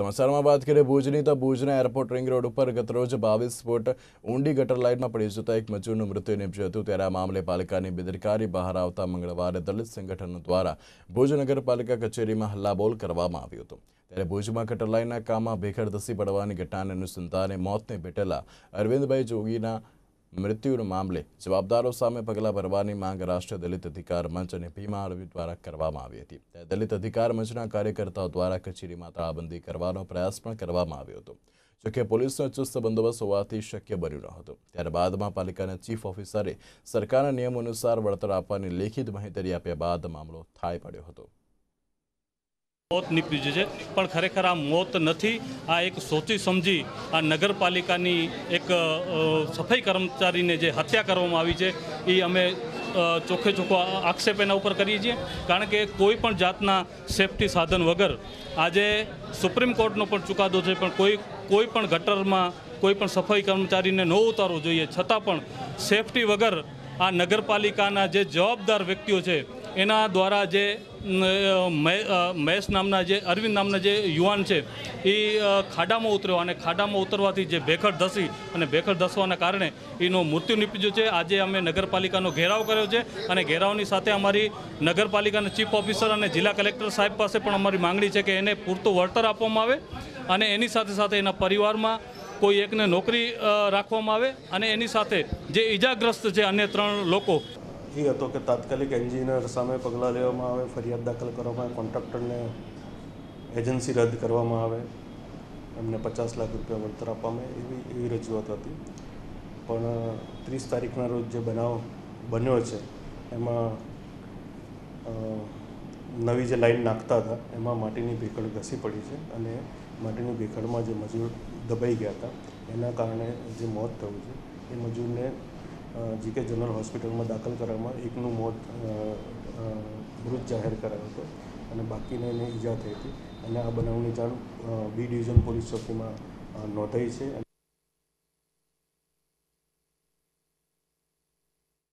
સમાચારમાં વાત કરીએ ભુજની તો ભુજના એરપોર્ટ રિંગ રોડ ઉપર ગતરોજ બાવીસ ફૂટ ઊંડી ગટર લાઇનમાં પડી જતા એક મજૂરનું મૃત્યુ નિપજ્યું હતું ત્યારે આ મામલે પાલિકાની બેદરકારી બહાર આવતા મંગળવારે દલિત સંગઠનો દ્વારા ભુજ નગરપાલિકા કચેરીમાં હલ્લાબોલ કરવામાં આવ્યું હતું ત્યારે ભુજમાં ગટર લાઇનના કામમાં ભેખડ ધસી પડવાની ઘટનાને અનુસંધાને મોતને ભેટેલા અરવિંદભાઈ જોગીના મૃત્યુના મામલે જવાબદારો સામે પગલાં ભરવાની માંગ રાષ્ટ્રીય દલિત અધિકાર મંચ અને ભીમા આરવી દ્વારા કરવામાં આવી હતી દલિત અધિકાર મંચના કાર્યકર્તાઓ દ્વારા કચેરીમાં તાળાબંધી કરવાનો પ્રયાસ પણ કરવામાં આવ્યો હતો જોકે પોલીસનો ચુસ્ત બંદોબસ્ત હોવાથી શક્ય બન્યું ન હતું ત્યારબાદમાં પાલિકાના ચીફ ઓફિસરે સરકારના નિયમ અનુસાર વળતર આપવાની લેખિત માહિતી આપ્યા બાદ મામલો થાય પડ્યો હતો મોત નીપજ્યું છે પણ ખરેખર આ મોત નથી આ એક સોચી સમજી આ નગરપાલિકાની એક સફાઈ કર્મચારીને જે હત્યા કરવામાં આવી છે એ અમે ચોખ્ખે ચોખ્ખો આક્ષેપ એના ઉપર કરીએ છીએ કારણ કે કોઈ પણ જાતના સેફટી સાધન વગર આજે સુપ્રીમ કોર્ટનો પણ ચુકાદો છે પણ કોઈ કોઈ પણ ગટરમાં કોઈ પણ સફાઈ કર્મચારીને ન ઉતારવો જોઈએ છતાં પણ સેફટી વગર આ નગરપાલિકાના જે જવાબદાર વ્યક્તિઓ છે એના દ્વારા જે મહેશ નામના જે અરવિંદ નામના જે યુવાન છે એ ખાડામાં ઉતર્યો અને ખાડામાં ઉતરવાથી જે ભેખડ ધસી અને ભેખડ ધસવાના કારણે એનું મૃત્યુ નીપજ્યું છે આજે અમે નગરપાલિકાનો ઘેરાવ કર્યો છે અને ઘેરાવની સાથે અમારી નગરપાલિકાના ચીફ ઓફિસર અને જિલ્લા કલેક્ટર સાહેબ પાસે પણ અમારી માંગણી છે કે એને પૂરતું વળતર આપવામાં આવે અને એની સાથે સાથે એના પરિવારમાં કોઈ એકને નોકરી રાખવામાં આવે અને એની સાથે જે ઈજાગ્રસ્ત છે અન્ય ત્રણ લોકો એ હતો કે તાત્કાલિક એન્જિનિયર સામે પગલાં લેવામાં આવે ફરિયાદ દાખલ કરવામાં આવે કોન્ટ્રાક્ટરને એજન્સી રદ કરવામાં આવે એમને પચાસ લાખ રૂપિયા વળતર આપવામાં એવી એવી રજૂઆત હતી પણ ત્રીસ તારીખના રોજ જે બનાવ બન્યો છે એમાં નવી જે લાઈન નાખતા હતા એમાં માટીની ભેખડ ઘસી પડી છે અને માટીની ભેખડમાં જે મજૂર દબાઈ ગયા હતા એના કારણે જે મોત થયું છે એ મજૂરને જીકે જનરલ હોસ્પિટલમાં દાખલ કરવામાં એકનું મોત મૃત જાહેર કરાયો હતો અને બાકીને એને ઈજા થઈ હતી અને આ બનાવની જાણ બી ડિવિઝન પોલીસ ચોકીમાં નોંધાઈ છે